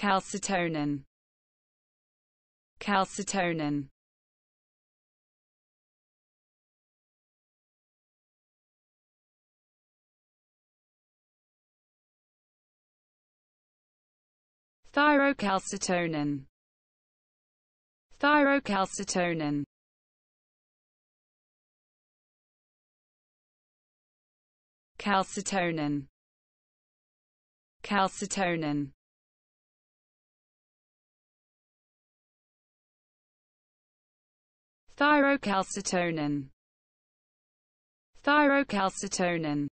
calcitonin calcitonin thyrocalcitonin thyrocalcitonin calcitonin calcitonin Thyrocalcitonin. Thyrocalcitonin.